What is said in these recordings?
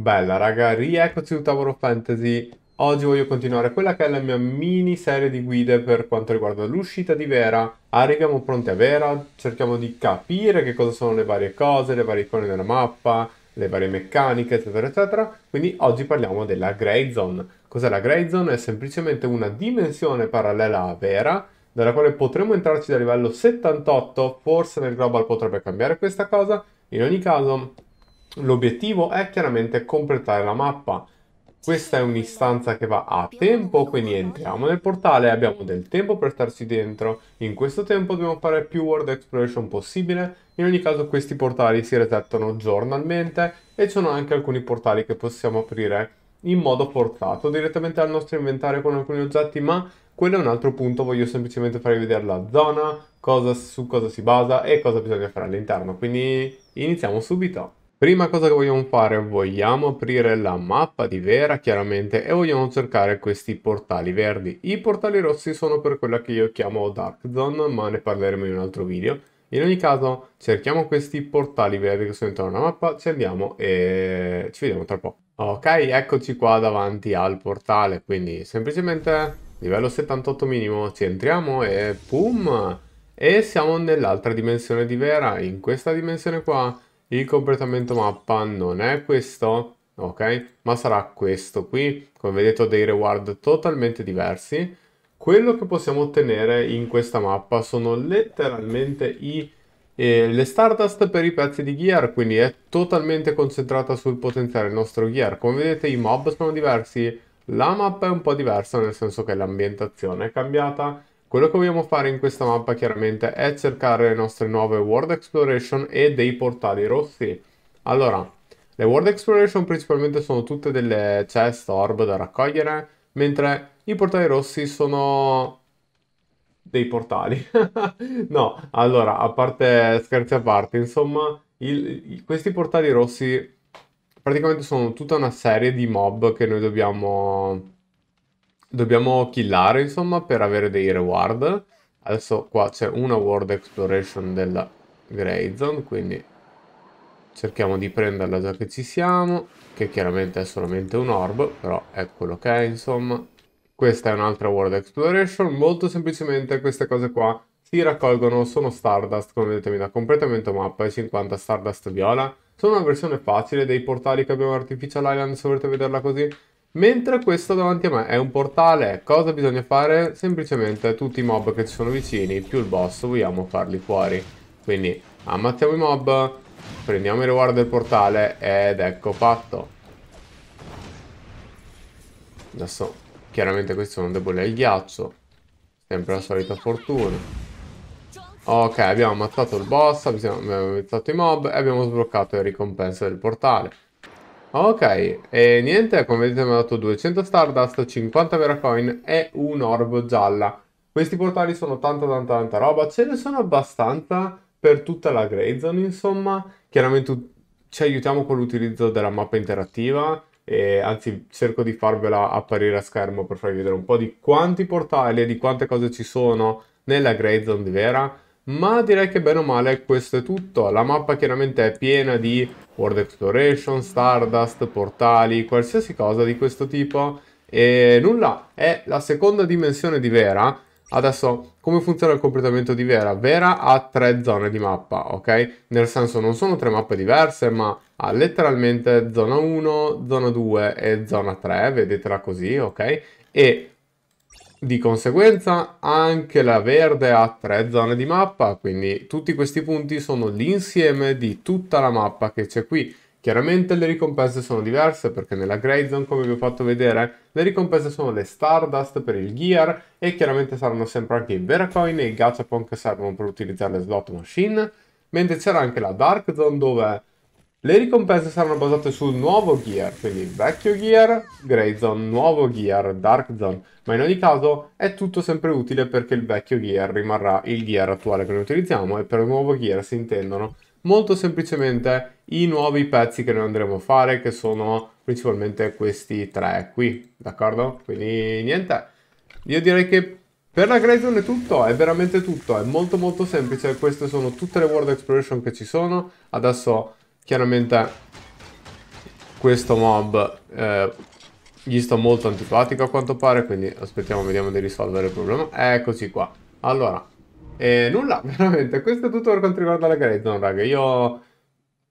Bella raga, rieccoci su Tower of Fantasy. Oggi voglio continuare quella che è la mia mini serie di guide per quanto riguarda l'uscita di Vera. Arriviamo pronti a Vera, cerchiamo di capire che cosa sono le varie cose, le varie icone della mappa, le varie meccaniche, eccetera, eccetera. Quindi oggi parliamo della Grey Zone. Cos'è la Grey Zone? È semplicemente una dimensione parallela a Vera, dalla quale potremmo entrarci da livello 78, forse nel global potrebbe cambiare questa cosa. In ogni caso, L'obiettivo è chiaramente completare la mappa. Questa è un'istanza che va a tempo, quindi entriamo nel portale e abbiamo del tempo per starci dentro. In questo tempo dobbiamo fare più world exploration possibile. In ogni caso questi portali si resettano giornalmente e ci sono anche alcuni portali che possiamo aprire in modo portato direttamente al nostro inventario con alcuni oggetti, ma quello è un altro punto, voglio semplicemente farvi vedere la zona, cosa, su cosa si basa e cosa bisogna fare all'interno. Quindi iniziamo subito. Prima cosa che vogliamo fare, vogliamo aprire la mappa di Vera chiaramente e vogliamo cercare questi portali verdi. I portali rossi sono per quella che io chiamo Dark Zone, ma ne parleremo in un altro video. In ogni caso cerchiamo questi portali verdi che sono intorno alla mappa, ci andiamo e ci vediamo tra poco. Ok, eccoci qua davanti al portale, quindi semplicemente livello 78 minimo, ci entriamo e boom! E siamo nell'altra dimensione di Vera, in questa dimensione qua il completamento mappa non è questo, ok? Ma sarà questo qui. Come vedete ho dei reward totalmente diversi. Quello che possiamo ottenere in questa mappa sono letteralmente i, eh, le Stardust per i pezzi di gear, quindi è totalmente concentrata sul potenziare il nostro gear. Come vedete i mob sono diversi, la mappa è un po' diversa nel senso che l'ambientazione è cambiata, quello che vogliamo fare in questa mappa chiaramente è cercare le nostre nuove World Exploration e dei portali rossi. Allora, le World Exploration principalmente sono tutte delle chest orb da raccogliere, mentre i portali rossi sono dei portali. no, allora, a parte scherzi a parte, insomma, il, questi portali rossi praticamente sono tutta una serie di mob che noi dobbiamo dobbiamo killare insomma per avere dei reward adesso qua c'è una world exploration della Grey Zone quindi cerchiamo di prenderla già che ci siamo che chiaramente è solamente un orb però è quello che è insomma questa è un'altra world exploration molto semplicemente queste cose qua si raccolgono sono stardust come vedete mi da completamento mappa e 50 stardust viola sono una versione facile dei portali che abbiamo artificial island se volete vederla così Mentre questo davanti a me è un portale, cosa bisogna fare? Semplicemente tutti i mob che ci sono vicini, più il boss, vogliamo farli fuori. Quindi ammazziamo i mob, prendiamo il reward del portale ed ecco fatto. Adesso, chiaramente questi sono deboli al ghiaccio. Sempre la solita fortuna. Ok, abbiamo ammazzato il boss, abbiamo ammazzato i mob e abbiamo sbloccato le ricompense del portale. Ok, e niente, come vedete mi ha dato 200 Stardust, 50 Vera Coin e un Orb gialla. Questi portali sono tanta tanta tanta roba, ce ne sono abbastanza per tutta la Grey Zone, insomma. Chiaramente ci aiutiamo con l'utilizzo della mappa interattiva, e anzi cerco di farvela apparire a schermo per farvi vedere un po' di quanti portali e di quante cose ci sono nella Greyzone di Vera ma direi che bene o male questo è tutto. La mappa chiaramente è piena di World Exploration, Stardust, portali, qualsiasi cosa di questo tipo. E nulla, è la seconda dimensione di Vera. Adesso, come funziona il completamento di Vera? Vera ha tre zone di mappa, ok? Nel senso, non sono tre mappe diverse, ma ha letteralmente zona 1, zona 2 e zona 3, vedetela così, ok? E di conseguenza anche la verde ha tre zone di mappa, quindi tutti questi punti sono l'insieme di tutta la mappa che c'è qui. Chiaramente le ricompense sono diverse perché nella Grey Zone, come vi ho fatto vedere, le ricompense sono le Stardust per il Gear e chiaramente saranno sempre anche i Veracoin e i Gachapon che servono per utilizzare le slot machine, mentre c'era anche la Dark Zone dove le ricompense saranno basate sul nuovo gear, quindi vecchio gear, Grey Zone, nuovo gear, Dark Zone, ma in ogni caso è tutto sempre utile perché il vecchio gear rimarrà il gear attuale che noi utilizziamo e per il nuovo gear si intendono molto semplicemente i nuovi pezzi che noi andremo a fare che sono principalmente questi tre qui, d'accordo? Quindi niente, io direi che per la Grey Zone è tutto, è veramente tutto, è molto molto semplice, queste sono tutte le World Exploration che ci sono, adesso Chiaramente questo mob eh, gli sto molto antipatico a quanto pare, quindi aspettiamo, vediamo di risolvere il problema. Eccoci qua. Allora, eh, nulla, veramente, questo è tutto per quanto riguarda la Grayzone, raga. Io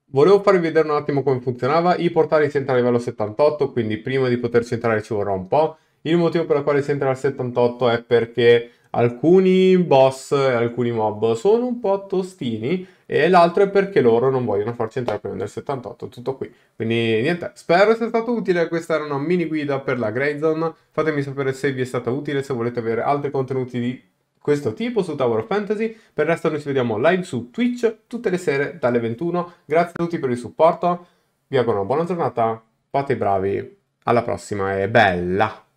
volevo farvi vedere un attimo come funzionava. I portali si entra a livello 78, quindi prima di poterci entrare ci vorrà un po'. Il motivo per il quale si entra al 78 è perché alcuni boss e alcuni mob sono un po' tostini e l'altro è perché loro non vogliono farci entrare prima del 78, tutto qui. Quindi niente, spero sia stato utile, questa era una mini guida per la Grey Zone, fatemi sapere se vi è stata utile, se volete avere altri contenuti di questo tipo su Tower of Fantasy, per il resto noi ci vediamo live su Twitch tutte le sere dalle 21, grazie a tutti per il supporto, vi auguro una buona giornata, fate i bravi, alla prossima e bella!